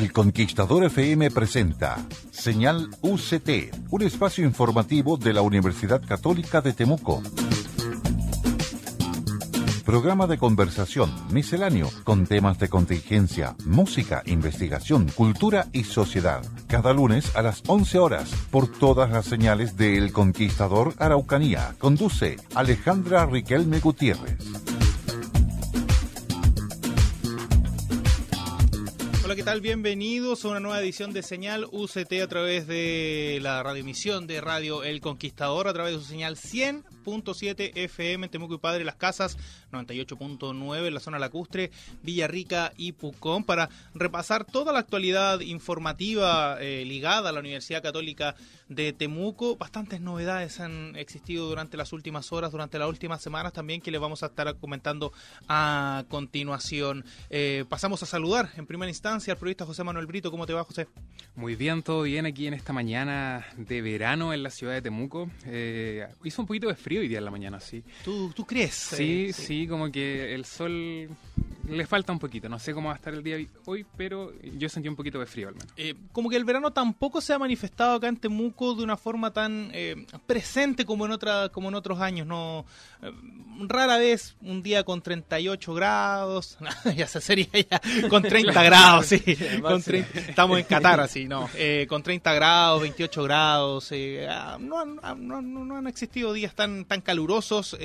El Conquistador FM presenta Señal UCT, un espacio informativo de la Universidad Católica de Temuco. Programa de conversación, misceláneo, con temas de contingencia, música, investigación, cultura y sociedad. Cada lunes a las 11 horas, por todas las señales de El Conquistador Araucanía. Conduce Alejandra Riquelme Gutiérrez. ¿qué tal? Bienvenidos a una nueva edición de Señal UCT a través de la radioemisión de Radio El Conquistador, a través de su señal 100.7 FM en Temuco y Padre Las Casas, 98.9 en la zona lacustre, Villarrica y Pucón, para repasar toda la actualidad informativa eh, ligada a la Universidad Católica de Temuco. Bastantes novedades han existido durante las últimas horas, durante las últimas semanas también, que les vamos a estar comentando a continuación. Eh, pasamos a saludar en primera instancia al periodista José Manuel Brito. ¿Cómo te va, José? Muy bien, todo bien aquí en esta mañana de verano en la ciudad de Temuco. Eh, hizo un poquito de frío hoy día en la mañana, sí. ¿Tú, crees? Sí, eh, sí, sí, como que el sol le falta un poquito. No sé cómo va a estar el día hoy, pero yo sentí un poquito de frío al menos. como que el verano tampoco se ha manifestado acá en Temuco de una forma tan eh, presente como en otra como en otros años no eh, rara vez un día con 38 grados ya se sería ya con 30 grados sí estamos en Qatar así no eh, con 30 grados 28 grados ah, ah, no, han existido días tan tan calurosos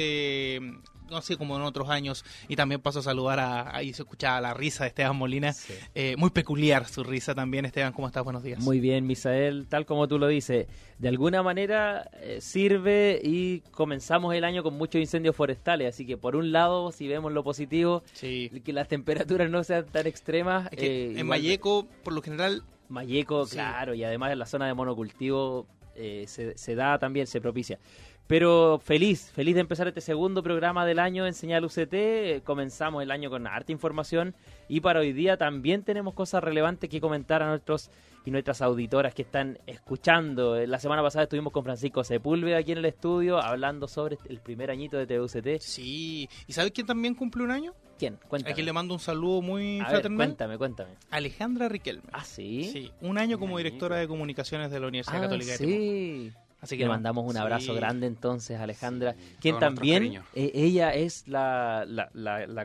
así como en otros años. Y también paso a saludar a, ahí se escuchaba la risa de Esteban Molina, eh, muy peculiar su risa también. Esteban, ¿cómo estás? Buenos días. Muy bien, Misael, tal como tú lo dices, de alguna manera eh, sirve y comenzamos el año con muchos incendios forestales, así que por un lado, si vemos lo positivo, sí. que las temperaturas no sean tan extremas. Eh, en Mayeco, por lo general... Mayeco, claro, y además en la zona de monocultivo se da también, se propicia. Pero feliz, feliz de empezar este segundo programa del año en Señal UCT. Comenzamos el año con Arte información y para hoy día también tenemos cosas relevantes que comentar a nuestros y nuestras auditoras que están escuchando. La semana pasada estuvimos con Francisco Sepúlveda aquí en el estudio hablando sobre el primer añito de TUCt. Sí, ¿y sabes quién también cumple un año? ¿Quién? Cuéntame. A quien le mando un saludo muy fraternal. cuéntame, cuéntame. Alejandra Riquelme. Ah, sí. Sí, un año como directora de comunicaciones de la Universidad ah, Católica de Sí. Así que le mandamos un abrazo grande entonces a Alejandra, quien también, eh, ella es la,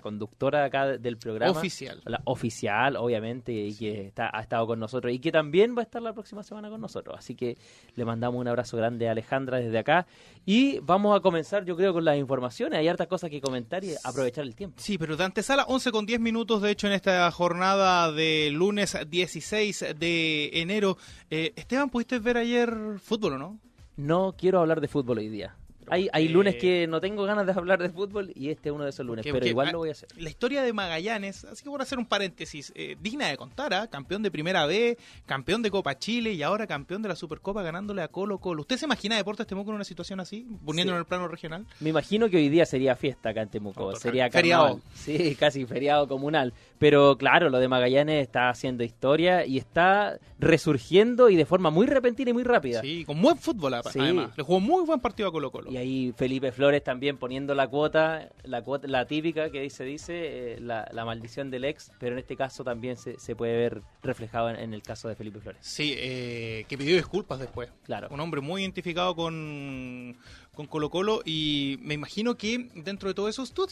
conductora acá del programa. Oficial. La oficial, obviamente, y que está, ha estado con nosotros y que también va a estar la próxima semana con nosotros. Así que le mandamos un abrazo grande a Alejandra desde acá. Y vamos a comenzar, yo creo, con las informaciones. Hay hartas cosas que comentar y aprovechar el tiempo. Sí, pero de antesala, 11 con 10 minutos, de hecho, en esta jornada de lunes 16 de enero. Eh, Esteban, ¿pudiste ver ayer fútbol o no? no quiero hablar de fútbol hoy día. Hay, lunes que no tengo ganas de hablar de fútbol y este es uno de esos lunes, pero igual lo voy a hacer. La historia de Magallanes, así que voy a hacer un paréntesis, eh, digna de contar, ¿ah? campeón de Primera B, campeón de Copa Chile y ahora campeón de la Supercopa ganándole a Colo Colo. ¿Usted se imagina Deportes Temuco en una situación así, poniéndolo en el plano regional? Me imagino que hoy día sería fiesta acá en Temuco, sería feriado. Sí, casi feriado comunal. Pero claro, lo de Magallanes está haciendo historia y está resurgiendo y de forma muy repentina y muy rápida. Sí, con buen fútbol además. Le jugó muy buen partido a Colo Colo. Y ahí Felipe Flores también poniendo la cuota, la, cuota, la típica que dice dice, eh, la, maldición del ex, pero en este caso también se, puede ver reflejado en, el caso de Felipe Flores. Sí, eh, que pidió disculpas después. Claro. Un hombre muy identificado con, con Colo Colo y me imagino que dentro de todo eso, tú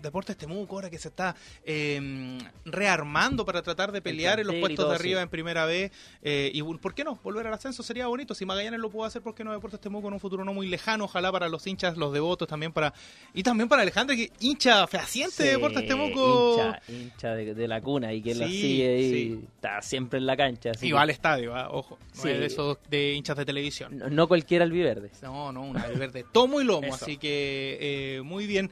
Deportes Temuco ahora que se está em, rearmando para tratar de pelear en los puestos de arriba en primera vez eh, y ¿por qué no? Volver al ascenso sería bonito, si Magallanes lo puede hacer, ¿por qué no Deportes Temuco en un futuro no muy lejano? Ojalá para los hinchas, los devotos también para y también para Alejandro que hincha fehaciente de Deportes Temuco. Hincha, de, la cuna y que la sigue y está siempre en la cancha. y va al estadio, ah, ojo, de esos de hinchas de televisión. No, cualquiera cualquiera albiverde. No, no, un albiverde tomo y lomo, así que eh, muy bien.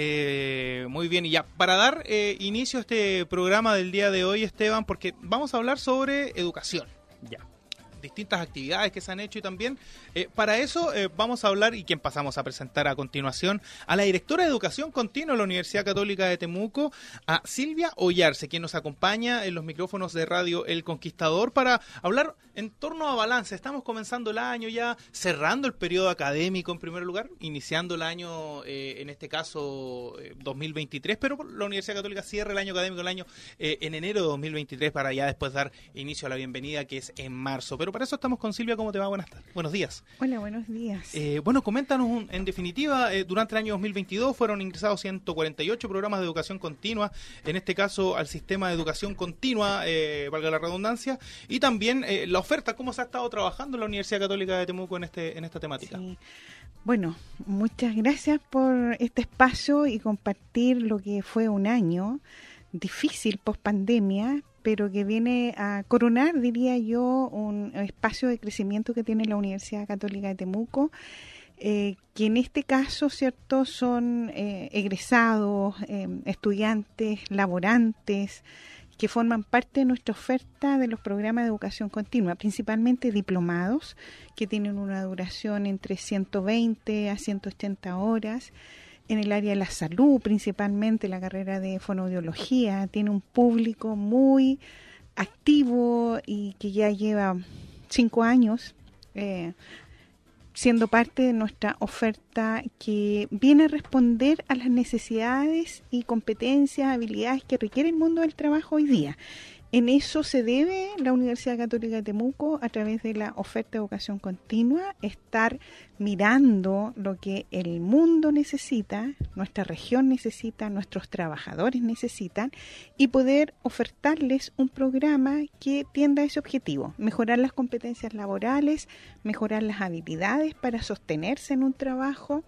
Eh, muy bien, y ya, para dar eh, inicio a este programa del día de hoy, Esteban, porque vamos a hablar sobre educación. Ya distintas actividades que se han hecho y también eh, para eso eh, vamos a hablar y quien pasamos a presentar a continuación a la directora de Educación Continua de la Universidad Católica de Temuco, a Silvia Ollarse, quien nos acompaña en los micrófonos de radio El Conquistador para hablar en torno a balance. Estamos comenzando el año ya, cerrando el periodo académico en primer lugar, iniciando el año, eh, en este caso 2023, pero la Universidad Católica cierra el año académico, el año en enero de 2023 para ya después dar inicio a la bienvenida que es en marzo pero para eso estamos con Silvia. ¿Cómo te va? Buenas tardes. Buenos días. Hola, buenos días. Eh, bueno, coméntanos, en definitiva, eh, durante el año 2022 fueron ingresados 148 programas de educación continua, en este caso al sistema de educación continua, eh, valga la redundancia, y también la oferta, cómo se ha estado trabajando la Universidad Católica de Temuco en, este, en esta temática. Bueno, muchas gracias por este espacio y compartir lo que fue un año difícil post pandemia, pero que viene a coronar, diría yo, un espacio de crecimiento que tiene la Universidad Católica de Temuco. Eh, que en este caso, ¿cierto?, son eh, egresados, eh, estudiantes, laborantes, que forman parte de nuestra oferta de los programas de educación continua, principalmente diplomados, que tienen una duración entre 120 a 180 horas en el área de la salud, principalmente la carrera de fonoaudiología, tiene un público muy activo y que ya lleva cinco años eh, siendo parte de nuestra oferta que viene a responder a las necesidades y competencias, habilidades que requiere el mundo del trabajo hoy día en eso se debe la Universidad Católica de Temuco, a través de la oferta de educación continua, estar mirando lo que el mundo necesita, nuestra región necesita, nuestros trabajadores necesitan, y poder ofertarles un programa que tienda a ese objetivo, mejorar las competencias laborales, mejorar las habilidades para sostenerse en un trabajo,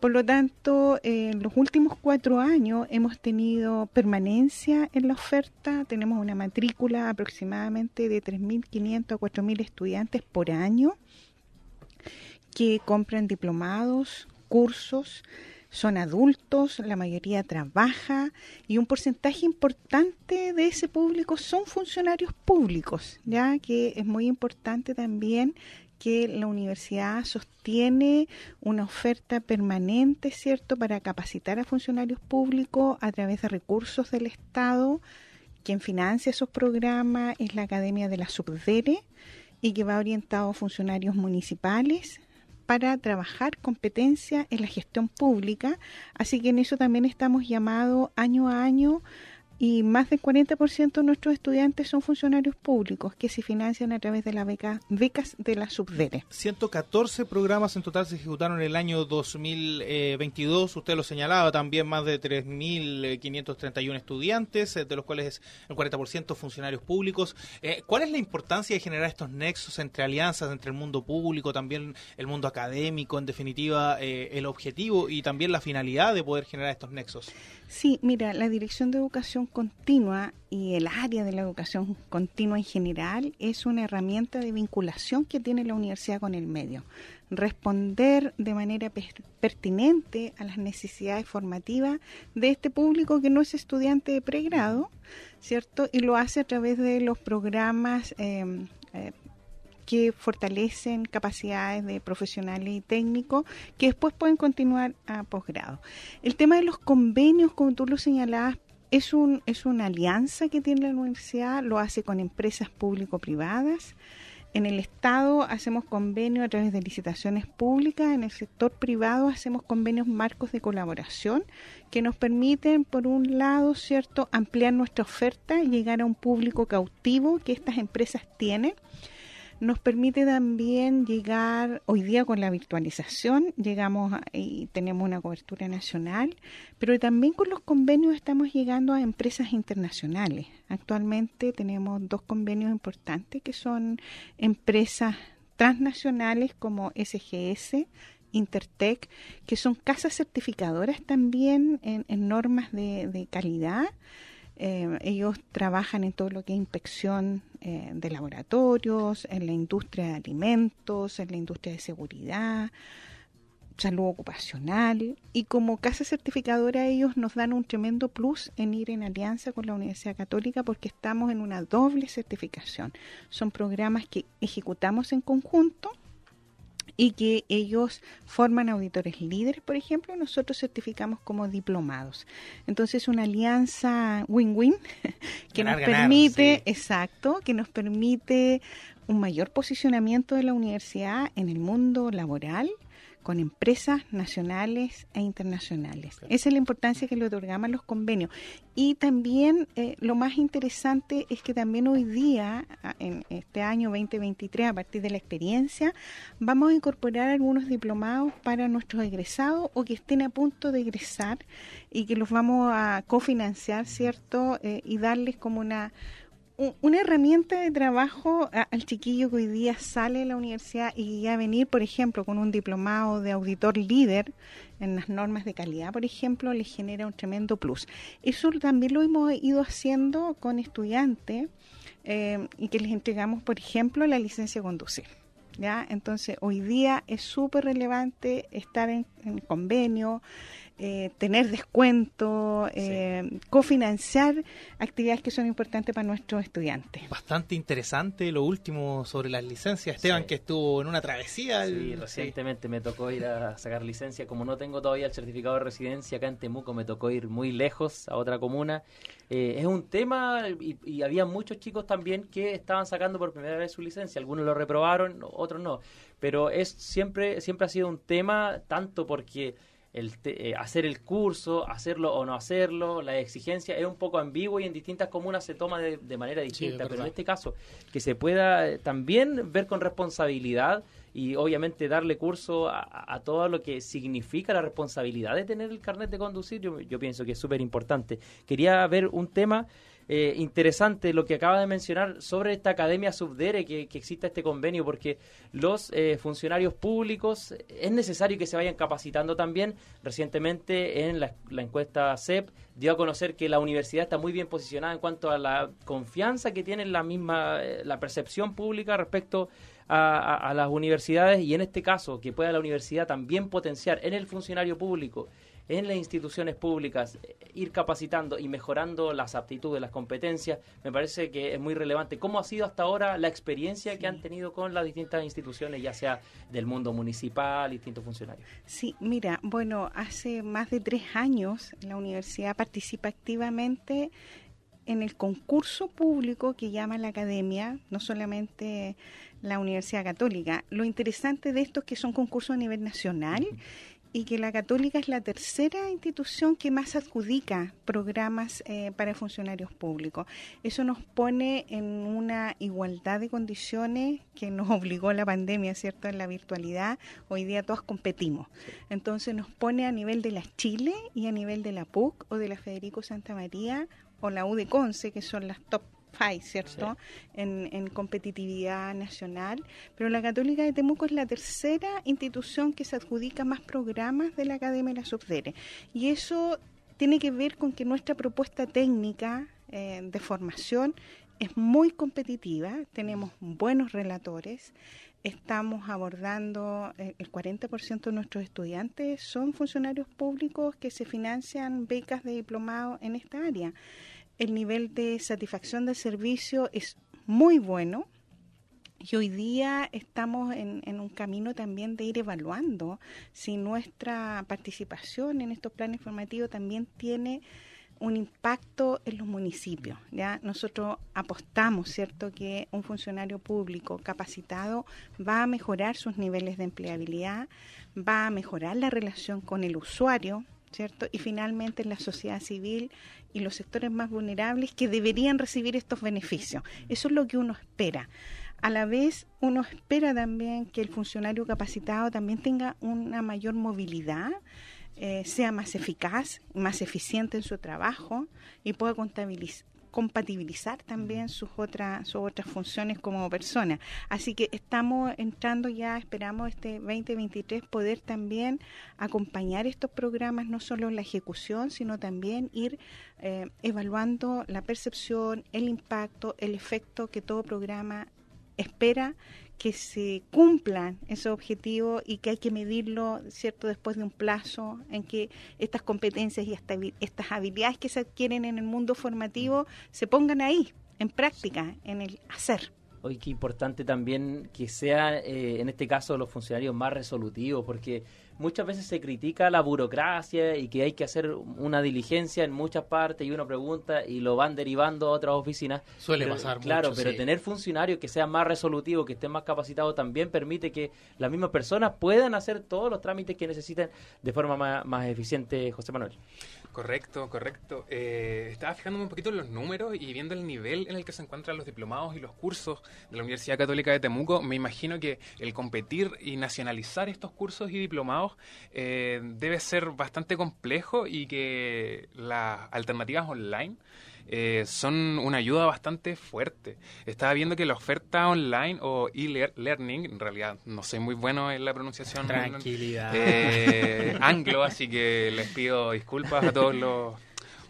por lo tanto, en los últimos cuatro años hemos tenido permanencia en la oferta, tenemos una matrícula aproximadamente de 3.500 a 4.000 estudiantes por año que compran diplomados, cursos, son adultos, la mayoría trabaja y un porcentaje importante de ese público son funcionarios públicos, ya que es muy importante también que la universidad sostiene una oferta permanente, ¿cierto?, para capacitar a funcionarios públicos a través de recursos del Estado. Quien financia esos programas es la Academia de la Subdere y que va orientado a funcionarios municipales, para trabajar competencia en la gestión pública, así que en eso también estamos llamados año a año y más del 40% de nuestros estudiantes son funcionarios públicos que se financian a través de las becas de la subdere. 114 programas en total se ejecutaron en el año 2022, usted lo señalaba, también más de 3.531 estudiantes, eh, de los cuales el 40% funcionarios públicos. Eh, ¿Cuál es la importancia de generar estos nexos entre alianzas, entre el mundo público, también el mundo académico, en definitiva, eh, el objetivo y también la finalidad de poder generar estos nexos? Sí, mira, la Dirección de Educación continua y el área de la educación continua en general es una herramienta de vinculación que tiene la universidad con el medio. Responder de manera pertinente a las necesidades formativas de este público que no es estudiante de pregrado, ¿cierto? Y lo hace a través de los programas. Eh, eh, que fortalecen capacidades de profesionales y técnicos que después pueden continuar a posgrado. El tema de los convenios, como tú lo señalabas, es, un, es una alianza que tiene la universidad, lo hace con empresas público-privadas. En el Estado hacemos convenios a través de licitaciones públicas, en el sector privado hacemos convenios marcos de colaboración que nos permiten, por un lado, cierto, ampliar nuestra oferta y llegar a un público cautivo que estas empresas tienen nos permite también llegar, hoy día con la virtualización, llegamos y tenemos una cobertura nacional, pero también con los convenios estamos llegando a empresas internacionales. Actualmente tenemos dos convenios importantes que son empresas transnacionales como SGS, Intertech, que son casas certificadoras también en, normas de, de calidad eh, ellos trabajan en todo lo que es inspección eh, de laboratorios, en la industria de alimentos, en la industria de seguridad, salud ocupacional. Y como casa certificadora ellos nos dan un tremendo plus en ir en alianza con la Universidad Católica porque estamos en una doble certificación. Son programas que ejecutamos en conjunto y que ellos forman auditores líderes, por ejemplo, nosotros certificamos como diplomados. Entonces, una alianza win-win que nos permite, exacto, que nos permite un mayor posicionamiento de la universidad en el mundo laboral, con empresas nacionales e internacionales. Esa es la importancia que le a los convenios. Y también eh, lo más interesante es que también hoy día, en este año 2023, a partir de la experiencia, vamos a incorporar algunos diplomados para nuestros egresados o que estén a punto de egresar y que los vamos a cofinanciar, ¿cierto? Eh, y darles como una una herramienta de trabajo al chiquillo que hoy día sale de la universidad y ya venir, por ejemplo, con un diplomado de auditor líder en las normas de calidad, por ejemplo, le genera un tremendo plus. Eso también lo hemos ido haciendo con estudiantes eh, y que les entregamos, por ejemplo, la licencia de conducir. ¿Ya? Entonces, hoy día es súper relevante estar en convenio, eh, tener descuento, eh, cofinanciar actividades que son importantes para nuestros estudiantes. Bastante interesante lo último sobre las licencias, Esteban, que estuvo en una travesía. Sí, recientemente me tocó ir a sacar licencia. Como no tengo todavía el certificado de residencia acá en Temuco, me tocó ir muy lejos a otra comuna. Eh, es un tema y, y, había muchos chicos también que estaban sacando por primera vez su licencia. Algunos lo reprobaron, otros no. Pero es siempre siempre ha sido un tema tanto porque el eh, hacer el curso, hacerlo o no hacerlo, la exigencia es un poco ambiguo y en distintas comunas se toma de, manera distinta, pero en este caso, que se pueda eh, también ver con responsabilidad y obviamente darle curso a, todo lo que significa la responsabilidad de tener el carnet de conducir, yo, yo pienso que es súper importante. Quería ver un tema eh, interesante lo que acaba de mencionar sobre esta academia subdere que, que exista este convenio, porque los eh, funcionarios públicos es necesario que se vayan capacitando también. Recientemente en la, encuesta CEP dio a conocer que la universidad está muy bien posicionada en cuanto a la confianza que tiene la misma, eh, la percepción pública respecto a, las universidades y en este caso que pueda la universidad también potenciar en el funcionario público en las instituciones públicas, eh, ir capacitando y mejorando las aptitudes, las competencias, me parece que es muy relevante. ¿Cómo ha sido hasta ahora la experiencia que han tenido con las distintas instituciones, ya sea del mundo municipal, distintos funcionarios? Sí, mira, bueno, hace más de tres años la universidad participa activamente en el concurso público que llama la academia, no solamente la Universidad Católica. Lo interesante de esto es que son concursos a nivel nacional y que la Católica es la tercera institución que más adjudica programas eh, para funcionarios públicos. Eso nos pone en una igualdad de condiciones que nos obligó la pandemia, ¿cierto? En la virtualidad, hoy día todas competimos. Entonces nos pone a nivel de la Chile y a nivel de la PUC o de la Federico Santa María o la U de Conce, que son las top ¿cierto? En, competitividad nacional. Pero la Católica de Temuco es la tercera institución que se adjudica más programas de la Academia de la Subdere. Y eso tiene que ver con que nuestra propuesta técnica eh, de formación es muy competitiva, tenemos buenos relatores, estamos abordando eh, el 40% de nuestros estudiantes son funcionarios públicos que se financian becas de diplomado en esta área el nivel de satisfacción del servicio es muy bueno y hoy día estamos en, en, un camino también de ir evaluando si nuestra participación en estos planes formativos también tiene un impacto en los municipios. ¿ya? Nosotros apostamos, ¿cierto?, que un funcionario público capacitado va a mejorar sus niveles de empleabilidad, va a mejorar la relación con el usuario, ¿cierto? Y finalmente en la sociedad civil y los sectores más vulnerables que deberían recibir estos beneficios. Eso es lo que uno espera. A la vez, uno espera también que el funcionario capacitado también tenga una mayor movilidad, eh, sea más eficaz, más eficiente en su trabajo y pueda contabilizar compatibilizar también sus otras sus otras funciones como persona. Así que estamos entrando ya, esperamos este 2023 poder también acompañar estos programas no solo en la ejecución, sino también ir eh, evaluando la percepción, el impacto, el efecto que todo programa espera que se cumplan esos objetivos y que hay que medirlo, ¿cierto?, después de un plazo en que estas competencias y estas habilidades que se adquieren en el mundo formativo se pongan ahí, en práctica, en el hacer. Hoy qué importante también que sea, eh, en este caso, los funcionarios más resolutivos, porque muchas veces se critica la burocracia y que hay que hacer una diligencia en muchas partes y uno pregunta y lo van derivando a otras oficinas. Suele pasar. Claro, pero tener funcionarios que sean más resolutivos, que estén más capacitados, también permite que las mismas personas puedan hacer todos los trámites que necesiten de forma más, más eficiente, José Manuel. Correcto, correcto. Eh, estaba fijándome un poquito en los números y viendo el nivel en el que se encuentran los diplomados y los cursos de la Universidad Católica de Temuco. Me imagino que el competir y nacionalizar estos cursos y diplomados eh, debe ser bastante complejo y que las alternativas online eh, son una ayuda bastante fuerte. Estaba viendo que la oferta online o e-learning, en realidad no soy muy bueno en la pronunciación. Tranquilidad. Eh, anglo, así que les pido disculpas a todos los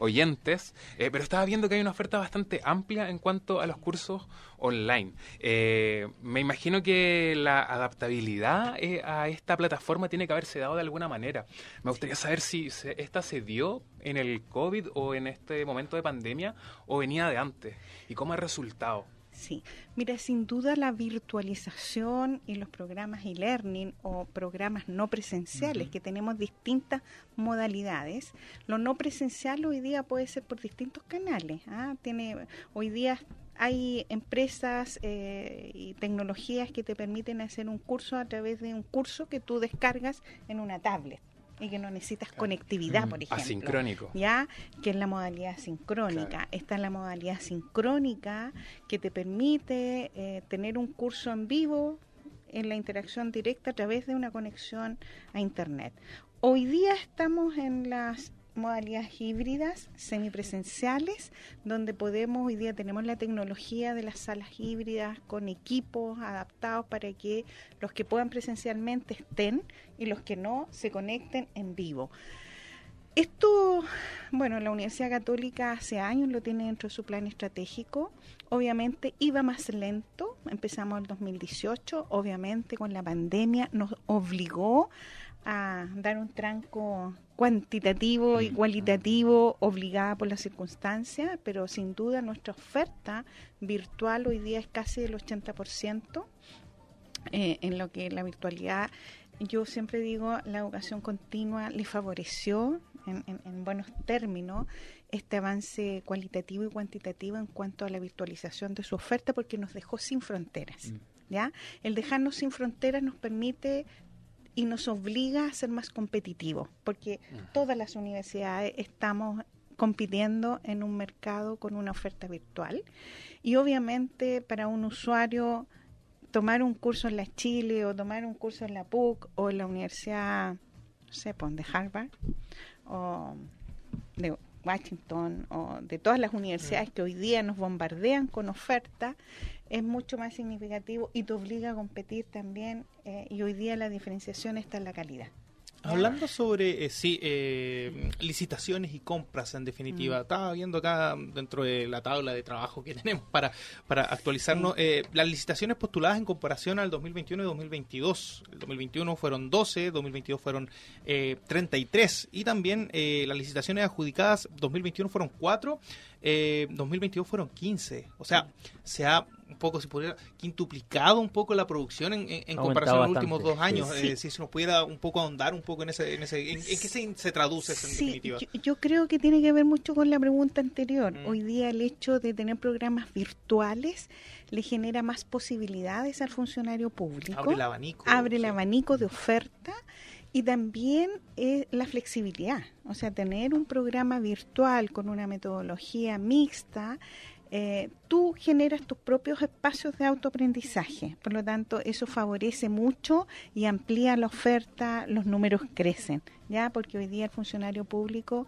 oyentes, eh, pero estaba viendo que hay una oferta bastante amplia en cuanto a los cursos online. Eh, me imagino que la adaptabilidad eh, a esta plataforma tiene que haberse dado de alguna manera. Me gustaría saber si esta se dio en el COVID o en este momento de pandemia o venía de antes y cómo ha resultado. Sí, mira, sin duda la virtualización y los programas e-learning o programas no presenciales, que tenemos distintas modalidades. Lo no presencial hoy día puede ser por distintos canales. ¿ah? Tiene, hoy día hay empresas eh, y tecnologías que te permiten hacer un curso a través de un curso que tú descargas en una tablet y que no necesitas conectividad, por mm, ejemplo. Asincrónico. ¿Ya? Que es la modalidad sincrónica. Esta es la modalidad sincrónica que te permite eh, tener un curso en vivo en la interacción directa a través de una conexión a Internet. Hoy día estamos en las modalidades híbridas, semipresenciales, donde podemos, hoy día tenemos la tecnología de las salas híbridas con equipos adaptados para que los que puedan presencialmente estén y los que no se conecten en vivo. Esto, bueno, la Universidad Católica hace años lo tiene dentro de su plan estratégico. Obviamente iba más lento, empezamos en 2018, obviamente con la pandemia nos obligó a dar un tranco cuantitativo y cualitativo obligada por las circunstancias, pero sin duda nuestra oferta virtual hoy día es casi del 80%, eh, en lo que la virtualidad, yo siempre digo, la educación continua le favoreció en, buenos términos este avance cualitativo y cuantitativo en cuanto a la virtualización de su oferta porque nos dejó sin fronteras. Mm. ¿Ya? El dejarnos sin fronteras nos permite y nos obliga a ser más competitivos, porque todas las universidades estamos compitiendo en un mercado con una oferta virtual y obviamente para un usuario tomar un curso en la Chile o tomar un curso en la PUC o en la Universidad, no sé, pues, de Harvard o de Washington o de todas las universidades mm. que hoy día nos bombardean con oferta, es mucho más significativo y te obliga a competir también. Eh, y hoy día la diferenciación está en la calidad. Hablando sobre, eh, sí, eh, licitaciones y compras en definitiva, mm. estaba viendo acá dentro de la tabla de trabajo que tenemos para, para actualizarnos, eh, las licitaciones postuladas en comparación al 2021 y 2022. El 2021 fueron 12, 2022 fueron 33 y también las licitaciones adjudicadas 2021 fueron 4, 2022 fueron 15. O sea, se ha un poco, si pudiera, quintuplicado un poco la producción en, en, comparación a los últimos dos años. Eh, si se nos pudiera un poco ahondar un poco en ese, en, ese, qué se, traduce eso en Yo, creo que tiene que ver mucho con la pregunta anterior. Mm. Hoy día el hecho de tener programas virtuales le genera más posibilidades al funcionario público. Abre el abanico. Abre el abanico de oferta. Y también es eh, la flexibilidad, o sea, tener un programa virtual con una metodología mixta eh, tú generas tus propios espacios de autoaprendizaje. Por lo tanto, eso favorece mucho y amplía la oferta, los números crecen, ¿ya? Porque hoy día el funcionario público,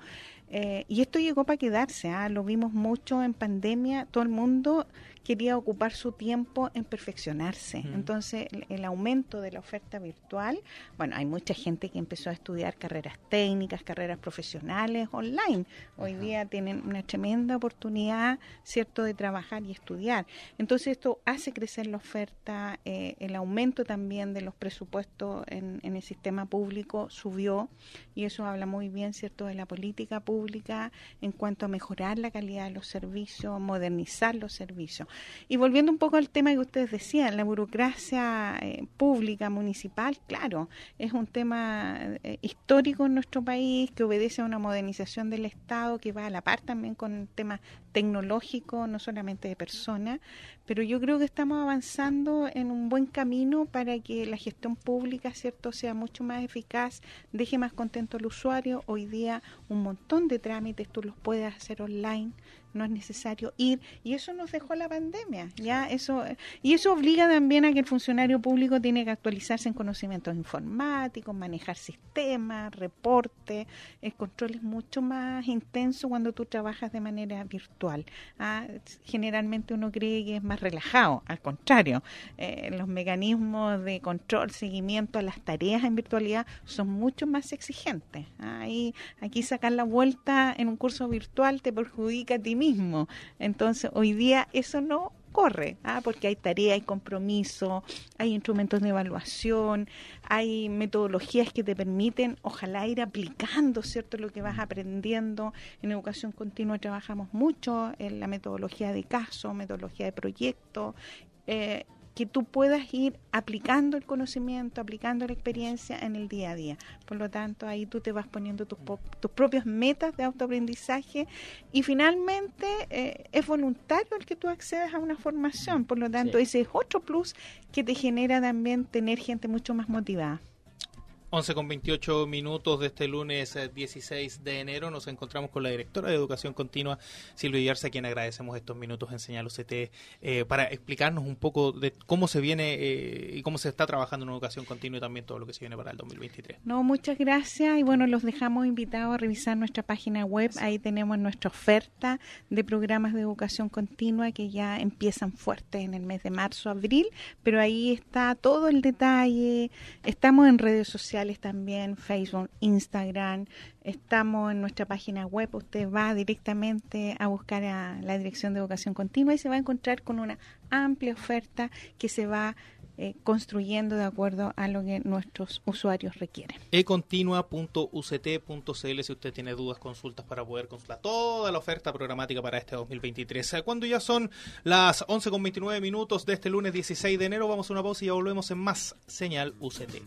eh, y esto llegó para quedarse, ¿ah? lo vimos mucho en pandemia, todo el mundo quería ocupar su tiempo en perfeccionarse. Entonces, el, aumento de la oferta virtual, bueno, hay mucha gente que empezó a estudiar carreras técnicas, carreras profesionales online. Hoy día tienen una tremenda oportunidad, ¿cierto?, de trabajar y estudiar. Entonces, esto hace crecer la oferta, eh, el aumento también de los presupuestos en, el sistema público subió y eso habla muy bien, ¿cierto?, de la política pública en cuanto a mejorar la calidad de los servicios, modernizar los servicios. Y volviendo un poco al tema que ustedes decían, la burocracia eh, pública, municipal, claro, es un tema eh, histórico en nuestro país que obedece a una modernización del Estado que va a la par también con temas tecnológico, no solamente de personas, pero yo creo que estamos avanzando en un buen camino para que la gestión pública, ¿cierto?, sea mucho más eficaz, deje más contento al usuario. Hoy día un montón de trámites tú los puedes hacer online, no es necesario ir y eso nos dejó la pandemia ya eso y eso obliga también a que el funcionario público tiene que actualizarse en conocimientos informáticos manejar sistemas reportes el control es mucho más intenso cuando tú trabajas de manera virtual ah, generalmente uno cree que es más relajado al contrario eh, los mecanismos de control seguimiento a las tareas en virtualidad son mucho más exigentes ahí aquí sacar la vuelta en un curso virtual te perjudica a ti mismo. Entonces, hoy día eso no corre, ¿ah? porque hay tarea, hay compromiso, hay instrumentos de evaluación, hay metodologías que te permiten, ojalá, ir aplicando, ¿cierto?, lo que vas aprendiendo. En educación continua trabajamos mucho en la metodología de caso, metodología de proyecto. Eh, que tú puedas ir aplicando el conocimiento, aplicando la experiencia en el día a día. Por lo tanto, ahí tú te vas poniendo tus, tus propias metas de autoaprendizaje y finalmente eh, es voluntario el que tú accedes a una formación. Por lo tanto, ese es otro plus que te genera también tener gente mucho más motivada. 11 con 28 minutos de este lunes 16 eh, de enero nos encontramos con la directora de Educación Continua, Silvia Yarza, a quien agradecemos estos minutos en Señal UCT eh, para explicarnos un poco de cómo se viene eh, y cómo se está trabajando en Educación Continua y también todo lo que se viene para el 2023. No, muchas gracias y bueno, los dejamos invitados a revisar nuestra página web. Ahí tenemos nuestra oferta de programas de Educación Continua que ya empiezan fuertes en el mes de marzo, abril, pero ahí está todo el detalle. Estamos en redes sociales también, Facebook, Instagram. Estamos en nuestra página web. Usted va directamente a buscar a la Dirección de Educación Continua y se va a encontrar con una amplia oferta que se va eh, construyendo de acuerdo a lo que nuestros usuarios requieren. econtinua.uct.cl si usted tiene dudas, consultas para poder consultar toda la oferta programática para este 2023. Eh, cuando ya son las 11.29 minutos de este lunes 16 de enero, vamos a una pausa y ya volvemos en más señal UCT.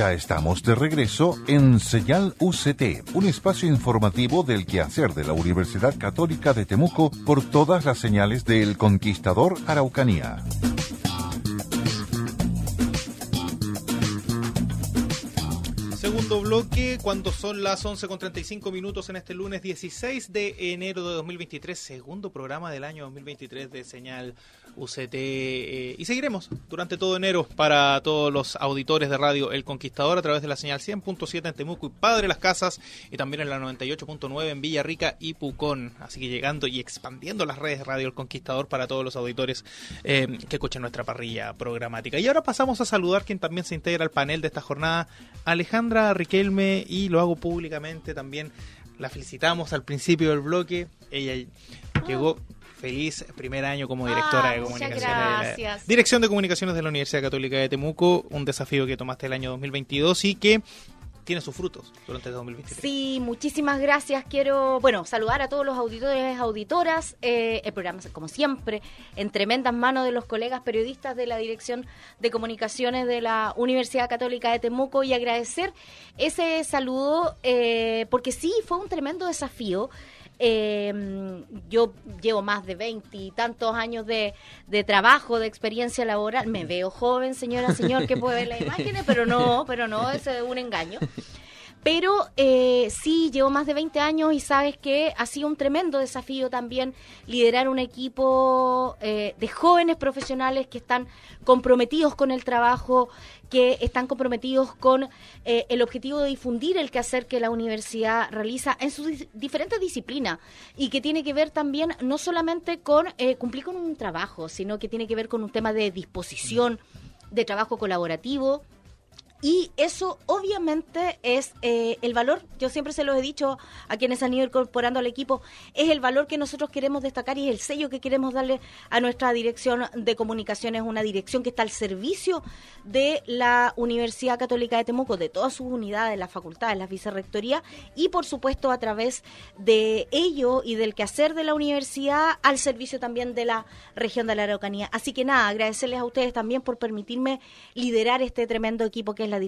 Ya estamos de regreso en Señal UCT, un espacio informativo del quehacer de la Universidad Católica de Temuco por todas las señales del Conquistador Araucanía. bloque, cuando son las 11 con 35 minutos en este lunes 16 de enero de 2023, segundo programa del año 2023 de Señal UCT. Eh, y seguiremos durante todo enero para todos los auditores de radio El Conquistador a través de la señal 100.7 en Temuco y Padre Las Casas y también en la 98.9 en Villarrica y Pucón. Así que llegando y expandiendo las redes Radio El Conquistador para todos los auditores eh, que escuchan nuestra parrilla programática. Y ahora pasamos a saludar quien también se integra al panel de esta jornada, Alejandra Riquelme y lo hago públicamente también. La felicitamos al principio del bloque. Ella llegó feliz primer año como directora ah, de comunicaciones. Dirección de Comunicaciones de la Universidad Católica de Temuco, un desafío que tomaste el año 2022 y que tiene sus frutos durante 2023. Sí, muchísimas gracias. Quiero, bueno, saludar a todos los auditores, auditoras. Eh, el programa, como siempre, en tremendas manos de los colegas periodistas de la Dirección de Comunicaciones de la Universidad Católica de Temuco y agradecer ese saludo eh, porque sí, fue un tremendo desafío. Eh, yo llevo más de tantos años de, de, trabajo, de experiencia laboral. Me veo joven, señora, señor, que puede ver las imágenes, pero no, pero no, es un engaño. Pero eh, sí, llevo más de 20 años y sabes que ha sido un tremendo desafío también liderar un equipo eh, de jóvenes profesionales que están comprometidos con el trabajo, que están comprometidos con eh, el objetivo de difundir el quehacer que la universidad realiza en sus diferentes disciplinas y que tiene que ver también no solamente con cumplir con un trabajo, sino que tiene que ver con un tema de disposición, de trabajo colaborativo y eso obviamente es eh, el valor, yo siempre se los he dicho a quienes han ido incorporando al equipo, es el valor que nosotros queremos destacar y es el sello que queremos darle a nuestra dirección de comunicaciones, una dirección que está al servicio de la Universidad Católica de Temuco, de todas sus unidades, las facultades, las vicerrectorías y por supuesto a través de ello y del quehacer de la universidad al servicio también de la región de la Araucanía. Así que nada, agradecerles a ustedes también por permitirme liderar este tremendo equipo que es la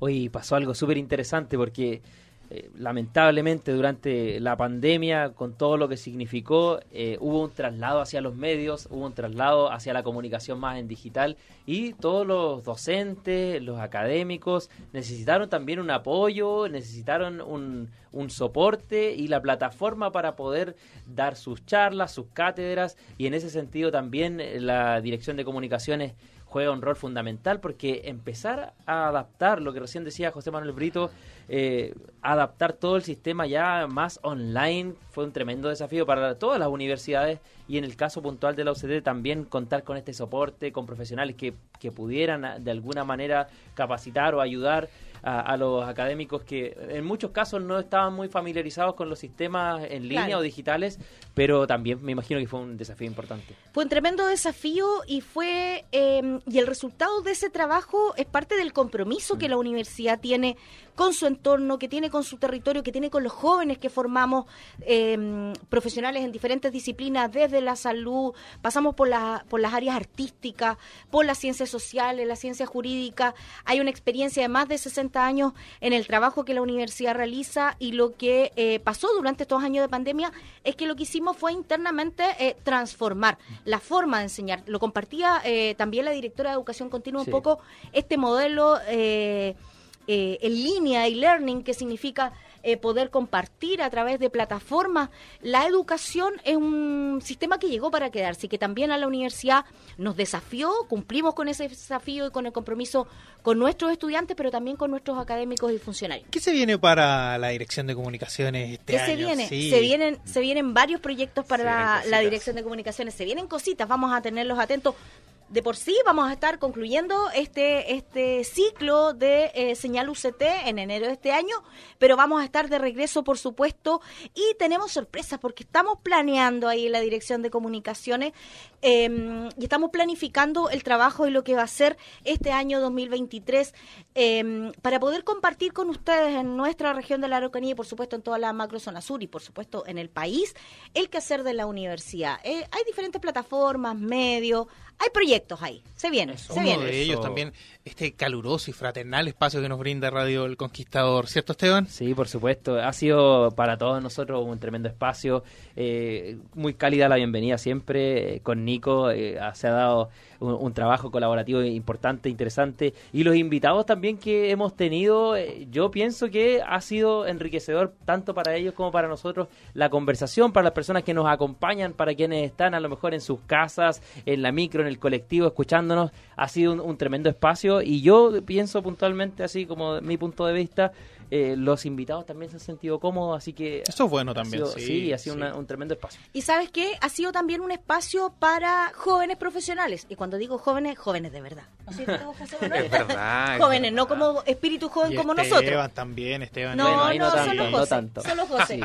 Hoy pasó algo súper interesante porque eh, lamentablemente durante la pandemia, con todo lo que significó, eh, hubo un traslado hacia los medios, hubo un traslado hacia la comunicación más en digital y todos los docentes, los académicos necesitaron también un apoyo, necesitaron un soporte y la plataforma para poder dar sus charlas, sus cátedras y en ese sentido también eh, la Dirección de Comunicaciones juega un rol fundamental porque empezar a adaptar, lo que recién decía José Manuel Brito, eh, adaptar todo el sistema ya más online fue un tremendo desafío para todas las universidades y en el caso puntual de la ocde también contar con este soporte, con profesionales que, que pudieran ah, de alguna manera capacitar o ayudar a, los académicos que en muchos casos no estaban muy familiarizados con los sistemas en línea o digitales, pero también me imagino que fue un desafío importante. Fue un tremendo desafío y fue em, y el resultado de ese trabajo es parte del compromiso que mm. la universidad tiene con su entorno, que tiene con su territorio, que tiene con los jóvenes que formamos em, profesionales en diferentes disciplinas, desde la salud, pasamos por, la, por las áreas artísticas, por las ciencias sociales, la ciencia jurídica Hay una experiencia de más de 60 años en el trabajo que la universidad realiza y lo que eh, pasó durante estos años de pandemia es que lo que hicimos fue internamente eh, transformar la forma de enseñar. Lo compartía eh, también la directora de Educación Continua un poco este modelo en línea y e learning que significa eh, poder compartir a través de plataformas. La educación es un sistema que llegó para quedarse y que también a la universidad nos desafió, cumplimos con ese desafío y con el compromiso con nuestros estudiantes, pero también con nuestros académicos y funcionarios. ¿Qué se viene para la Dirección de Comunicaciones este ¿Qué Se, viene? se vienen, se vienen varios proyectos para la Dirección de Comunicaciones, se vienen cositas, vamos a tenerlos atentos de por sí vamos a estar concluyendo este, este ciclo de eh, señal UCT en enero de este año, pero vamos a estar de regreso, por supuesto, y tenemos sorpresas porque estamos planeando ahí en la Dirección de Comunicaciones em, y estamos planificando el trabajo y lo que va a ser este año 2023 em, para poder compartir con ustedes en nuestra región de la Araucanía y, por supuesto, en toda la macrozona sur y, por supuesto, en el país, el quehacer de la universidad. Eh, hay diferentes plataformas, medios, hay proyectos ahí, se viene, se uno de ellos también, este caluroso y fraternal espacio que nos brinda Radio El Conquistador, ¿cierto Esteban? Sí, por supuesto, ha sido para todos nosotros un tremendo espacio, eh, muy cálida la bienvenida siempre, eh, con Nico eh, se ha dado un, trabajo colaborativo importante, interesante. Y los invitados también que hemos tenido, eh, yo pienso que ha sido enriquecedor tanto para ellos como para nosotros la conversación, para las personas que nos acompañan, para quienes están a lo mejor en sus casas, en la micro, en el colectivo, escuchándonos. Ha sido un, un tremendo espacio y yo pienso puntualmente, así como mi punto de vista, eh, los invitados también se han sentido cómodos, así que... Eso es bueno también, sí, sí. ha sido un tremendo espacio. Y sabes qué, ha sido también un espacio para jóvenes profesionales. Y cuando digo jóvenes, jóvenes de verdad. es verdad, jóvenes, no como espíritu joven como nosotros. Esteban también, Esteban. No, no, no, solo José.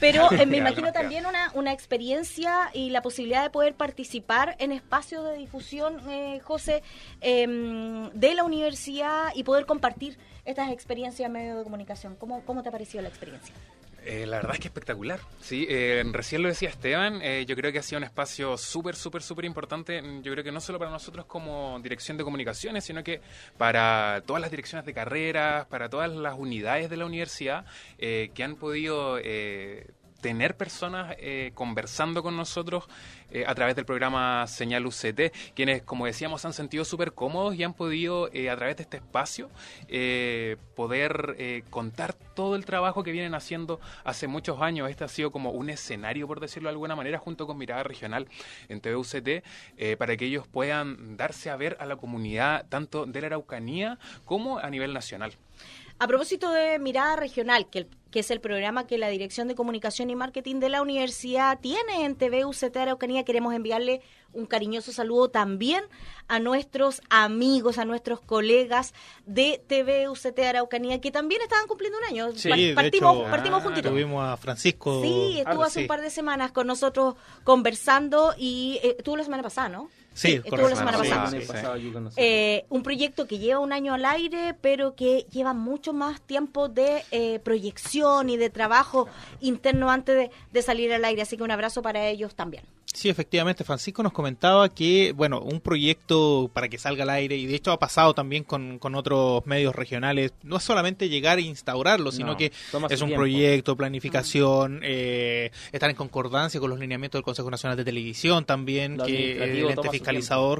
Pero me imagino también una, una experiencia y la posibilidad de poder participar en espacios de difusión, eh, José, em, de la universidad y poder compartir estas experiencias en medio de comunicación. ¿Cómo, cómo te ha parecido la experiencia? Eh, la verdad es que espectacular, sí. Eh, recién lo decía Esteban, eh, yo creo que ha sido un espacio súper, súper, súper importante. Yo creo que no solo para nosotros como dirección de comunicaciones, sino que para todas las direcciones de carreras, para todas las unidades de la universidad que han podido tener personas eh, conversando con nosotros eh, a través del programa Señal UCT, quienes, como decíamos, han sentido súper cómodos y han podido, eh, a través de este espacio, poder contar todo el trabajo que vienen haciendo hace muchos años. Este ha sido como un escenario, por decirlo de alguna manera, junto con Mirada Regional en TV UCT, para que ellos puedan darse a ver a la comunidad, tanto de la Araucanía como a nivel nacional. A propósito de Mirada Regional, que, que, es el programa que la Dirección de Comunicación y Marketing de la Universidad tiene en TV UCT Araucanía, queremos enviarle un cariñoso saludo también a nuestros amigos, a nuestros colegas de TV UCT Araucanía, que también estaban cumpliendo un año. Sí, partimos, partimos juntitos. Ah, tuvimos a Francisco. Sí, estuvo hace un par de semanas con nosotros conversando y eh, estuvo la semana pasada, ¿no? Sí, eh, la semana pasada. Eh, un proyecto que lleva un año al aire, pero que lleva mucho más tiempo de eh, proyección y de trabajo interno antes de, salir al aire. Así que un abrazo para ellos también. Sí, efectivamente, Francisco nos comentaba que, bueno, un proyecto para que salga al aire, y de hecho ha pasado también con, con otros medios regionales, no es solamente llegar e instaurarlo, sino que es un proyecto, planificación, estar en concordancia con los lineamientos del Consejo Nacional de Televisión también, que identificar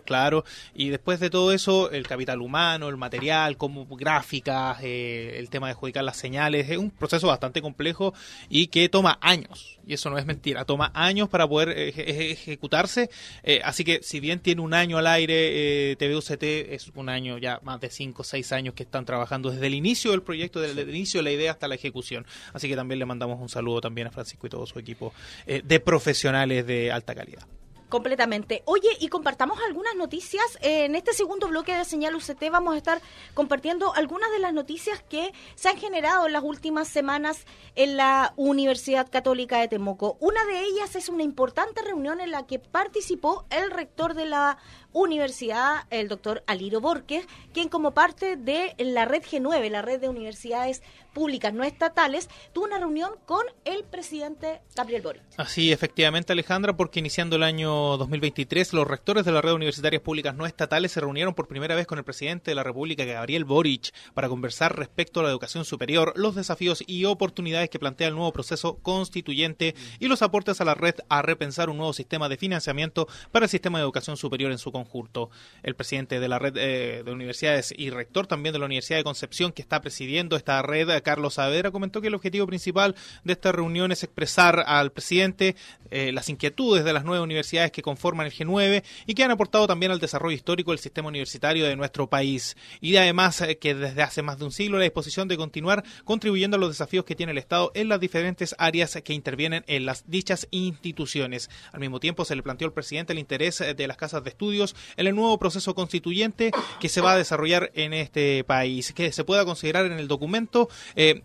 claro. Y después de todo eso, el capital humano, el material, como gráficas, eh, el tema de adjudicar las señales, es un proceso bastante complejo y que toma años. Y eso no es mentira, toma años para poder ejecutarse. Eh, así que si bien tiene un año al aire, eh, TVUCT es un año ya más de cinco o 6 años que están trabajando desde el inicio del proyecto, desde el inicio de la idea hasta la ejecución. Así que también le mandamos un saludo también a Francisco y todo su equipo eh, de profesionales de alta calidad. Completamente. Oye, y compartamos algunas noticias. Eh, en este segundo bloque de Señal UCT vamos a estar compartiendo algunas de las noticias que se han generado en las últimas semanas en la Universidad Católica de Temuco. Una de ellas es una importante reunión en la que participó el rector de la universidad, el doctor Aliro Borges, quien como parte de la red G9, la red de universidades públicas no estatales, tuvo una reunión con el presidente Gabriel Boric. Así, efectivamente, Alejandra, porque iniciando el año 2023, los rectores de la red de universitarias públicas no estatales se reunieron por primera vez con el presidente de la República, Gabriel Boric, para conversar respecto a la educación superior, los desafíos y oportunidades que plantea el nuevo proceso constituyente y los aportes a la red a repensar un nuevo sistema de financiamiento para el sistema de educación superior en su conjunto. El presidente de la red eh, de universidades y rector también de la Universidad de Concepción, que está presidiendo esta red, eh, Carlos Saavedra, comentó que el objetivo principal de esta reunión es expresar al presidente eh, las inquietudes de las nueve universidades que conforman el G9 y que han aportado también al desarrollo histórico del sistema universitario de nuestro país. Y además que desde hace más de un siglo la disposición de continuar contribuyendo a los desafíos que tiene el Estado en las diferentes áreas que intervienen en las dichas instituciones. Al mismo tiempo se le planteó al presidente el interés de las casas de estudios en el nuevo proceso constituyente que se va a desarrollar en este país, que se pueda considerar en el documento. Eh,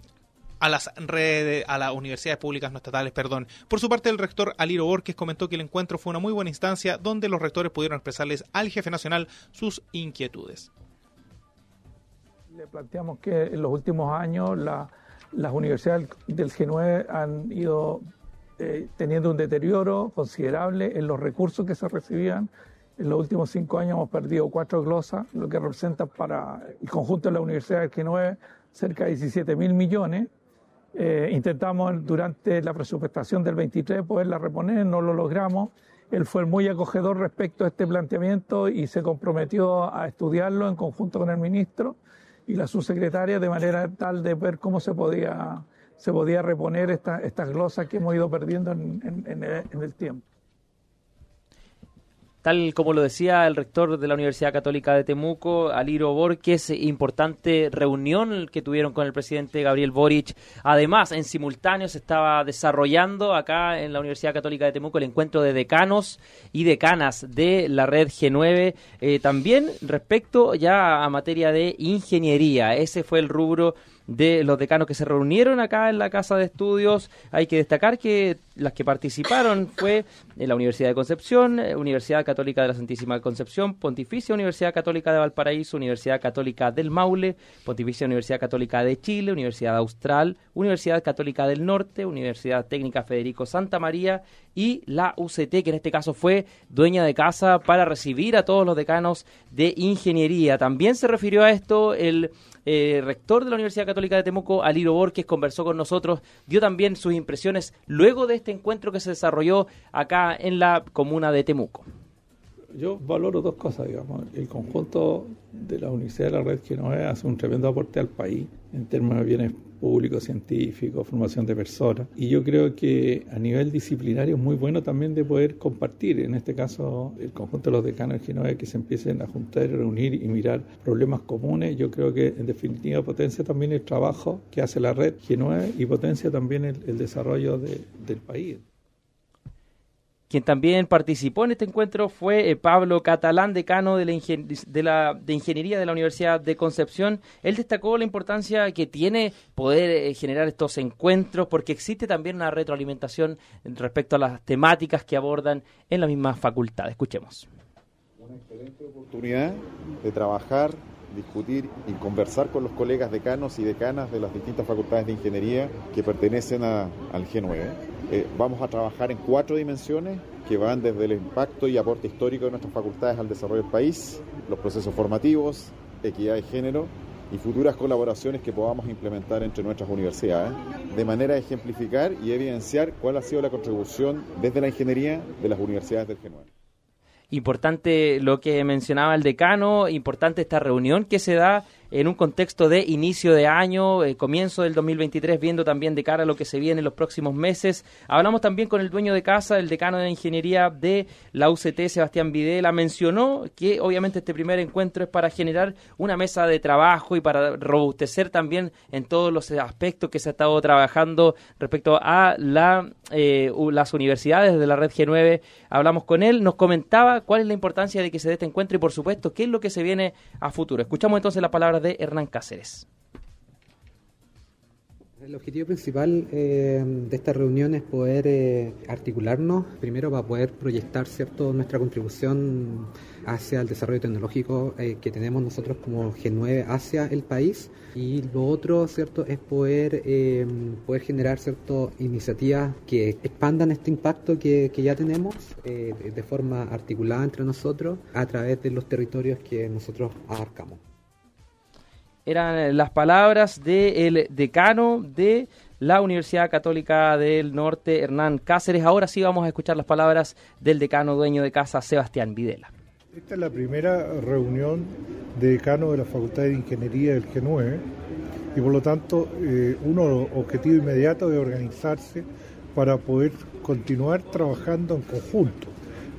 a las redes, a las universidades públicas no estatales, perdón. Por su parte, el rector Aliro Borges comentó que el encuentro fue una muy buena instancia donde los rectores pudieron expresarles al jefe nacional sus inquietudes. Le planteamos que en los últimos años las universidades del G9 han ido eh, teniendo un deterioro considerable en los recursos que se recibían en los últimos cinco años hemos perdido cuatro glosas, lo que representa para el conjunto de la Universidad de Quinoa cerca de 17 mil millones. Eh, intentamos durante la presupuestación del 23 poderla reponer, no lo logramos. Él fue muy acogedor respecto a este planteamiento y se comprometió a estudiarlo en conjunto con el ministro y la subsecretaria de manera tal de ver cómo se podía, se podía reponer estas glosas que hemos ido perdiendo en el tiempo. Tal como lo decía el rector de la Universidad Católica de Temuco, Aliro Borges, importante reunión que tuvieron con el presidente Gabriel Boric. Además, en simultáneo se estaba desarrollando acá en la Universidad Católica de Temuco el encuentro de decanos y decanas de la red G9. Eh, también respecto ya a materia de ingeniería, ese fue el rubro de los decanos que se reunieron acá en la Casa de Estudios. Hay que destacar que las que participaron fue eh, la Universidad de Concepción, eh, Universidad Católica de la Santísima Concepción, Pontificia Universidad Católica de Valparaíso, Universidad Católica del Maule, Pontificia Universidad Católica de Chile, Universidad Austral, Universidad Católica del Norte, Universidad Técnica Federico Santa María y la UCT, que en este caso fue dueña de casa para recibir a todos los decanos de ingeniería. También se refirió a esto el el eh, rector de la Universidad Católica de Temuco, Aliro Borges, conversó con nosotros, dio también sus impresiones luego de este encuentro que se desarrolló acá en la comuna de Temuco. Yo valoro dos cosas, digamos. El conjunto de la Universidad de la Red, que nos hace un tremendo aporte al país en términos de bienes público-científico, formación de personas. Y yo creo que a nivel disciplinario es muy bueno también de poder compartir, en este caso, el conjunto de los decanos de Genoa que se empiecen a juntar, reunir y mirar problemas comunes. Yo creo que en definitiva potencia también el trabajo que hace la red Genoa y potencia también el, desarrollo del país. Quien también participó en este encuentro fue eh, Pablo Catalán, decano de, la de, Ingeniería de la Universidad de Concepción. Él destacó la importancia que tiene poder eh, generar estos encuentros porque existe también una retroalimentación respecto a las temáticas que abordan en la misma facultad. Escuchemos. Una excelente oportunidad de trabajar discutir y conversar con los colegas decanos y decanas de las distintas facultades de ingeniería que pertenecen al G9. Eh, vamos a trabajar en cuatro dimensiones que van desde el impacto y aporte histórico de nuestras facultades al desarrollo del país, los procesos formativos, equidad de género y futuras colaboraciones que podamos implementar entre nuestras universidades, de manera de ejemplificar y evidenciar cuál ha sido la contribución desde la ingeniería de las universidades del G9. Importante lo que mencionaba el decano, importante esta reunión que se da en un contexto de inicio de año, eh, comienzo del 2023, viendo también de cara a lo que se viene en los próximos meses. Hablamos también con el dueño de casa, el decano de ingeniería de la UCT, Sebastián Videla, mencionó que obviamente este primer encuentro es para generar una mesa de trabajo y para robustecer también en todos los aspectos que se ha estado trabajando respecto a eh, las universidades de la red G9. Hablamos con él, nos comentaba cuál es la importancia de que se dé este encuentro y por supuesto qué es lo que se viene a futuro. Escuchamos entonces las palabras de Hernán Cáceres. El objetivo principal eh, de esta reunión es poder eh, articularnos, primero para poder proyectar cierto nuestra contribución hacia el desarrollo tecnológico eh, que tenemos nosotros como G9 hacia el país y lo otro cierto es poder poder generar cierto iniciativas que expandan este impacto que ya tenemos de forma articulada entre nosotros a través de los territorios que nosotros abarcamos eran las palabras del decano de la Universidad Católica del Norte, Hernán Cáceres. Ahora sí vamos a escuchar las palabras del decano dueño de casa, Sebastián Videla. Esta es la primera reunión de decano de la Facultad de Ingeniería del G9 y por lo tanto eh, uno objetivo inmediato es organizarse para poder continuar trabajando en conjunto.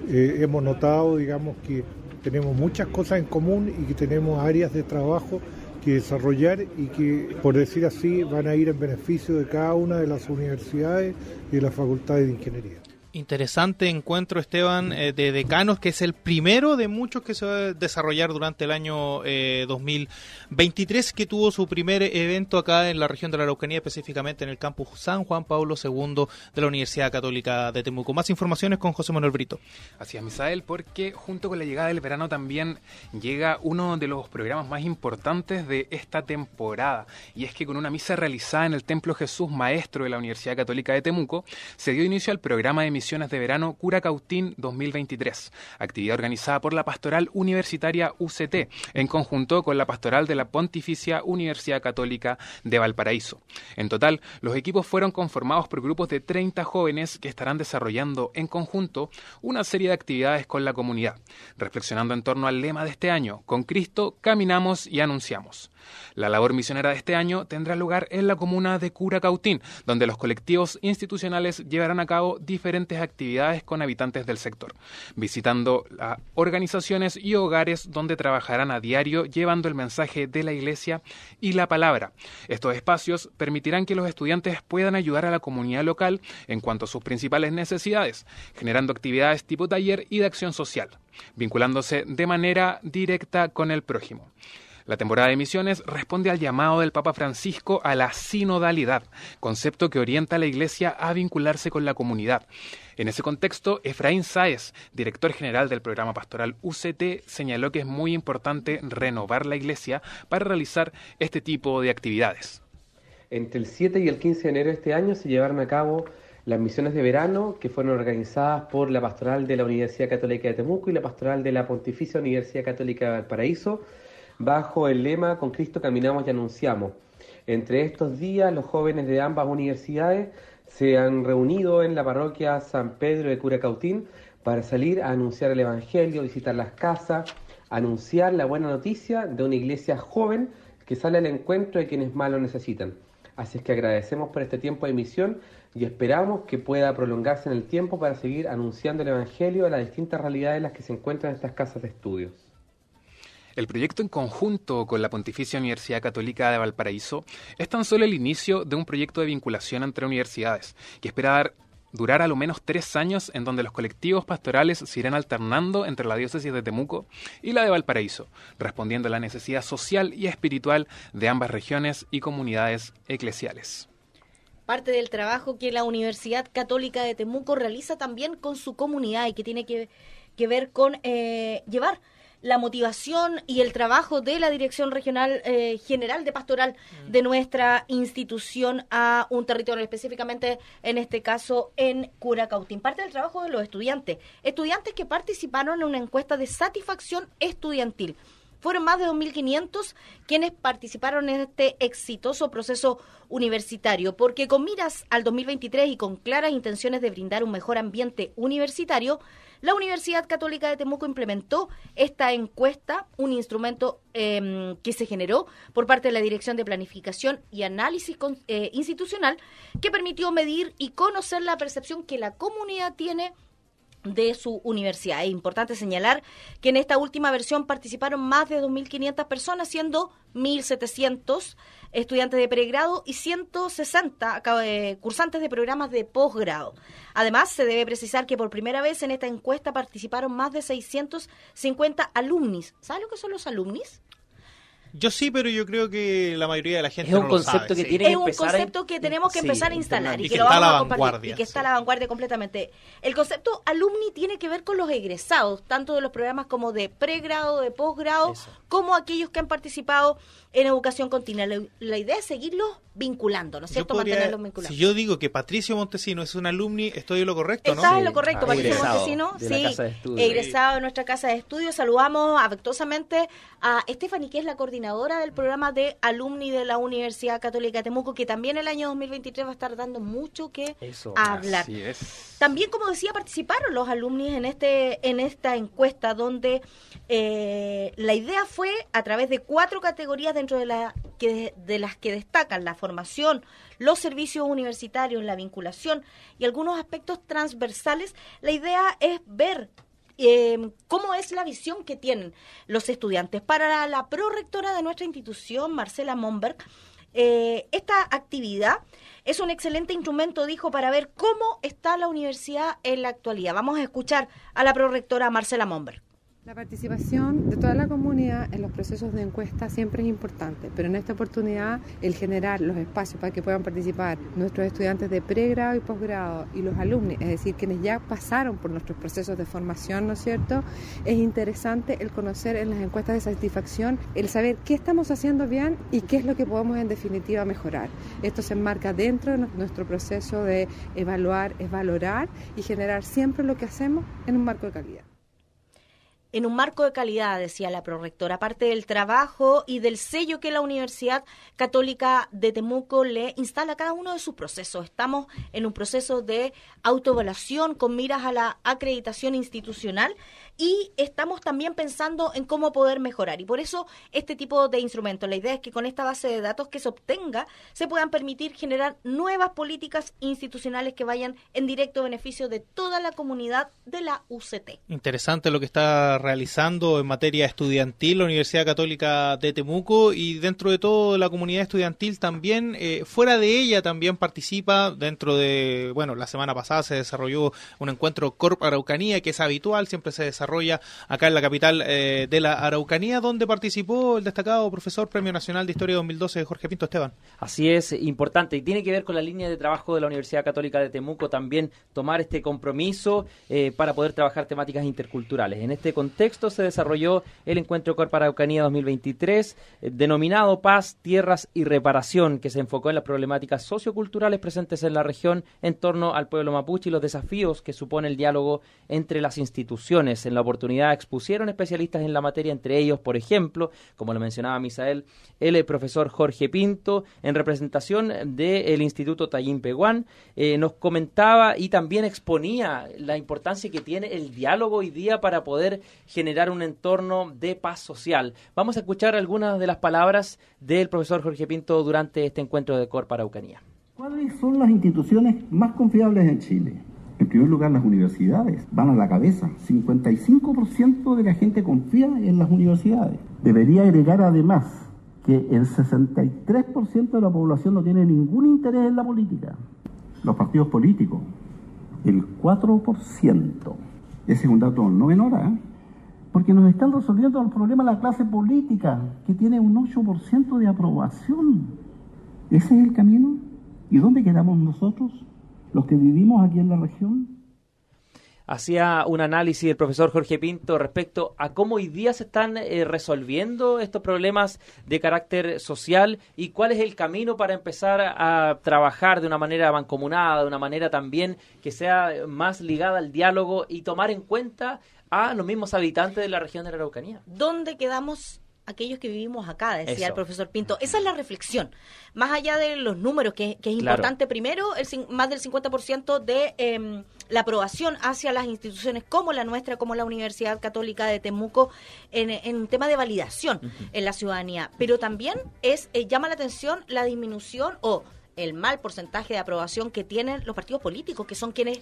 Eh, hemos notado, digamos, que tenemos muchas cosas en común y que tenemos áreas de trabajo que desarrollar y que, por decir así, van a ir en beneficio de cada una de las universidades y de las facultades de ingeniería. Interesante encuentro, Esteban, eh, de decanos, que es el primero de muchos que se va a desarrollar durante el año 2023, eh, que tuvo su primer evento acá en la región de la Araucanía, específicamente en el campus San Juan Pablo II de la Universidad Católica de Temuco. Más informaciones con José Manuel Brito. Así es, Misael, porque junto con la llegada del verano también llega uno de los programas más importantes de esta temporada, y es que con una misa realizada en el Templo Jesús Maestro de la Universidad Católica de Temuco, se dio inicio al programa de misión de Verano Curacautín 2023, actividad organizada por la Pastoral Universitaria UCT, en conjunto con la Pastoral de la Pontificia Universidad Católica de Valparaíso. En total, los equipos fueron conformados por grupos de 30 jóvenes que estarán desarrollando en conjunto una serie de actividades con la comunidad, reflexionando en torno al lema de este año, con Cristo caminamos y anunciamos. La labor misionera de este año tendrá lugar en la comuna de Curacautín, donde los colectivos institucionales llevarán a cabo diferentes actividades con habitantes del sector, visitando organizaciones y hogares donde trabajarán a diario llevando el mensaje de la Iglesia y la palabra. Estos espacios permitirán que los estudiantes puedan ayudar a la comunidad local en cuanto a sus principales necesidades, generando actividades tipo taller y de acción social, vinculándose de manera directa con el prójimo. La temporada de misiones responde al llamado del Papa Francisco a la sinodalidad, concepto que orienta a la Iglesia a vincularse con la comunidad. En ese contexto, Efraín Sáez, director general del programa pastoral UCT, señaló que es muy importante renovar la iglesia para realizar este tipo de actividades. Entre el 7 y el 15 de enero de este año se llevaron a cabo las misiones de verano que fueron organizadas por la pastoral de la Universidad Católica de Temuco y la pastoral de la Pontificia Universidad Católica de Valparaíso bajo el lema Con Cristo caminamos y anunciamos. Entre estos días, los jóvenes de ambas universidades se han reunido en la parroquia San Pedro de Curacautín para salir a anunciar el Evangelio, visitar las casas, anunciar la buena noticia de una iglesia joven que sale al encuentro de quienes más lo necesitan. Así es que agradecemos por este tiempo de misión y esperamos que pueda prolongarse en el tiempo para seguir anunciando el Evangelio a las distintas realidades en las que se encuentran estas casas de estudios. El proyecto en conjunto con la Pontificia Universidad Católica de Valparaíso es tan solo el inicio de un proyecto de vinculación entre universidades, que espera durar a lo menos tres años en donde los colectivos pastorales se irán alternando entre la diócesis de Temuco y la de Valparaíso, respondiendo a la necesidad social y espiritual de ambas regiones y comunidades eclesiales. Parte del trabajo que la Universidad Católica de Temuco realiza también con su comunidad y que tiene que, ver con eh, llevar la motivación y el trabajo de la Dirección Regional eh, General de Pastoral mm. de nuestra institución a un territorio, específicamente en este caso en Curacautín. Parte del trabajo de los estudiantes, estudiantes que participaron en una encuesta de satisfacción estudiantil. Fueron más de 2.500 quienes participaron en este exitoso proceso universitario, porque con miras al 2023 y con claras intenciones de brindar un mejor ambiente universitario, la Universidad Católica de Temuco implementó esta encuesta, un instrumento em, que se generó por parte de la Dirección de Planificación y Análisis eh, Institucional, que permitió medir y conocer la percepción que la comunidad tiene de su universidad. Es importante señalar que en esta última versión participaron más de 2.500 personas, siendo 1.700 estudiantes de pregrado y 160 cursantes de programas de posgrado. Además, se debe precisar que por primera vez en esta encuesta participaron más de 650 alumnis. ¿Sabes lo que son los alumnis? Yo sí, pero yo creo que la mayoría de la gente es un concepto que Es un concepto que tenemos que empezar a instalar y, que, está a, la vanguardia, y que está a la vanguardia completamente. El concepto alumni tiene que ver con los egresados, tanto de los programas como de pregrado, de posgrado, como aquellos que han participado en educación continua. La, la idea es seguirlos vinculando, ¿no es cierto? Mantenerlos vinculados. Si yo digo que Patricio Montesino es un alumni, estoy en lo correcto, ¿no? Estás en lo correcto, Patricio Montesino, sí, egresado de e nuestra casa de Estudios. Saludamos afectuosamente a Stephanie, que es la coordinadora del programa de alumni de la Universidad Católica de Temuco, que también el año 2023 va a estar dando mucho que hablar. También, como decía, participaron los alumni en, este, en esta encuesta donde eh, la idea fue, a través de cuatro categorías dentro de, la, que, de las que destacan la formación los servicios universitarios, la vinculación y algunos aspectos transversales, la idea es ver em, cómo es la visión que tienen los estudiantes. Para la, prorectora de nuestra institución, Marcela Momberg, eh, esta actividad es un excelente instrumento, dijo, para ver cómo está la universidad en la actualidad. Vamos a escuchar a la prorectora Marcela Momberg. La participación de toda la comunidad en los procesos de encuesta siempre es importante, pero en esta oportunidad el generar los espacios para que puedan participar nuestros estudiantes de pregrado y posgrado y los alumnos, es decir, quienes ya pasaron por nuestros procesos de formación, ¿no es cierto? Es interesante el conocer en las encuestas de satisfacción, el saber qué estamos haciendo bien y qué es lo que podemos en definitiva mejorar. Esto se enmarca dentro de nuestro proceso de evaluar, es valorar y generar siempre lo que hacemos en un marco de calidad en un marco de calidad, decía la prorectora, aparte del trabajo y del sello que la Universidad Católica de Temuco le instala a cada uno de sus procesos. Estamos en un proceso de autoevaluación con miras a la acreditación institucional y estamos también pensando en cómo poder mejorar. Y por eso este tipo de instrumentos, la idea es que con esta base de datos que se obtenga, se puedan permitir generar nuevas políticas institucionales que vayan en directo beneficio de toda la comunidad de la UCT. Interesante lo que está realizando en materia estudiantil la Universidad Católica de Temuco y dentro de todo la comunidad estudiantil también, eh, fuera de ella también participa dentro de, bueno, la semana pasada se desarrolló un encuentro Corp Araucanía que es habitual, siempre se desarrolla desarrolla acá en la capital eh, de la Araucanía, donde participó el destacado profesor Premio Nacional de Historia 2012 Jorge Pinto Esteban. Así es, importante, y tiene que ver con la línea de trabajo de la Universidad Católica de Temuco también tomar este compromiso eh, para poder trabajar temáticas interculturales. En este contexto se desarrolló el encuentro Corp Araucanía 2023, eh, denominado Paz, Tierras y Reparación, que se enfocó en las problemáticas socioculturales presentes en la región en torno al pueblo mapuche y los desafíos que supone el diálogo entre las instituciones. En la oportunidad expusieron especialistas en la materia, entre ellos, por ejemplo, como lo mencionaba Misael, el eh, profesor Jorge Pinto, en representación del eh, Instituto Tallín Peguán, eh, nos comentaba y también exponía la importancia que tiene el diálogo hoy día para poder generar un entorno de paz social. Vamos a escuchar algunas de las palabras del profesor Jorge Pinto durante este encuentro de COR ¿Cuáles son las instituciones más confiables en Chile? En primer lugar, las universidades van a la cabeza. 55% de la gente confía en las universidades. Debería agregar además que el 63% de la población no tiene ningún interés en la política. Los partidos políticos, el 4%. Ese es un dato no menor, ¿eh? porque nos están resolviendo el problema la clase política, que tiene un 8% de aprobación. ¿Ese es el camino? ¿Y dónde quedamos nosotros? los que vivimos aquí en la región? Hacía un análisis el profesor Jorge Pinto respecto a cómo hoy día se están eh, resolviendo estos problemas de carácter social y cuál es el camino para empezar a trabajar de una manera mancomunada, de una manera también que sea más ligada al diálogo y tomar en cuenta a los mismos habitantes de la región de la Araucanía. ¿Dónde quedamos aquellos que vivimos acá, decía el profesor Pinto. Esa es la reflexión. Más allá de los números, que, es importante primero, el, más del 50% de em, la aprobación hacia las instituciones como la nuestra, como la Universidad Católica de Temuco, en, un tema de validación en la ciudadanía. Pero también es eh, llama la atención la disminución o el mal porcentaje de aprobación que tienen los partidos políticos, que son quienes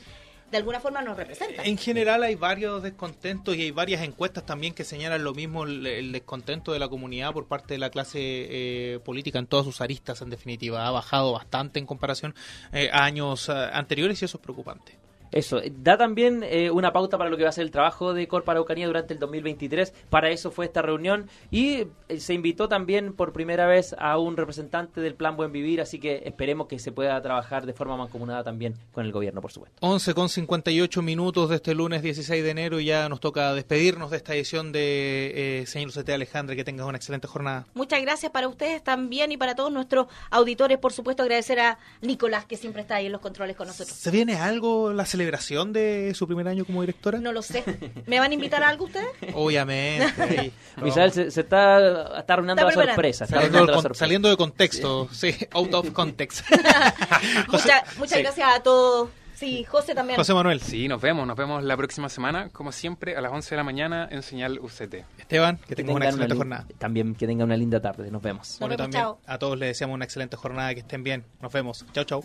de alguna forma nos representa En general hay varios descontentos y hay varias encuestas también que señalan lo mismo, el, descontento de la comunidad por parte de la clase eh, política en todas sus aristas, en definitiva, ha bajado bastante en comparación eh, a años eh, anteriores y eso es preocupante. Eso, da también eh, una pauta para lo que va a ser el trabajo de Corp Araucanía durante el 2023. Para eso fue esta reunión y eh, se invitó también por primera vez a un representante del Plan Buen Vivir, así que esperemos que se pueda trabajar de forma mancomunada también con el gobierno, por supuesto. 11 con 58 minutos de este lunes 16 de enero y ya nos toca despedirnos de esta edición de eh, Señor CT Alejandro que tengas una excelente jornada. Muchas gracias para ustedes también y para todos nuestros auditores, por supuesto agradecer a Nicolás que siempre está ahí en los controles con nosotros. ¿Se viene algo la celebración de su primer año como directora? No lo sé. ¿Me van a invitar a algo ustedes? Obviamente. Misael se, está, está arruinando la sorpresa. saliendo, de contexto, sí. out of context. muchas gracias a todos. Sí, José también. José Manuel. Sí, nos vemos. Nos vemos la próxima semana, como siempre, a las 11 de la mañana en Señal UCT. Esteban, que, tenga una excelente jornada. También que tenga una linda tarde. Nos vemos. bueno, también a todos les deseamos una excelente jornada, que estén bien. Nos vemos. Chau, chau.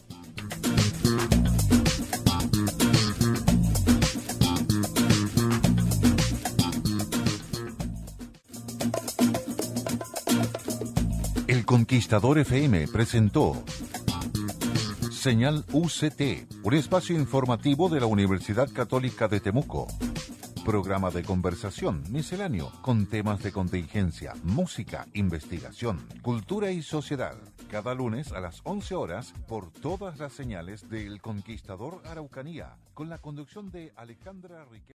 Conquistador FM presentó Señal UCT, un espacio informativo de la Universidad Católica de Temuco. Programa de conversación misceláneo con temas de contingencia, música, investigación, cultura y sociedad. Cada lunes a las 11 horas por todas las señales del Conquistador Araucanía, con la conducción de Alejandra Riquet.